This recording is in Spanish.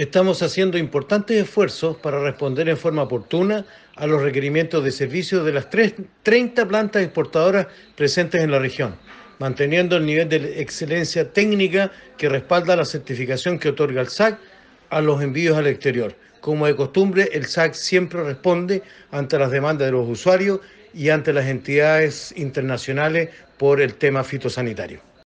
Estamos haciendo importantes esfuerzos para responder en forma oportuna a los requerimientos de servicio de las 30 plantas exportadoras presentes en la región, manteniendo el nivel de excelencia técnica que respalda la certificación que otorga el SAC a los envíos al exterior. Como de costumbre, el SAC siempre responde ante las demandas de los usuarios y ante las entidades internacionales por el tema fitosanitario.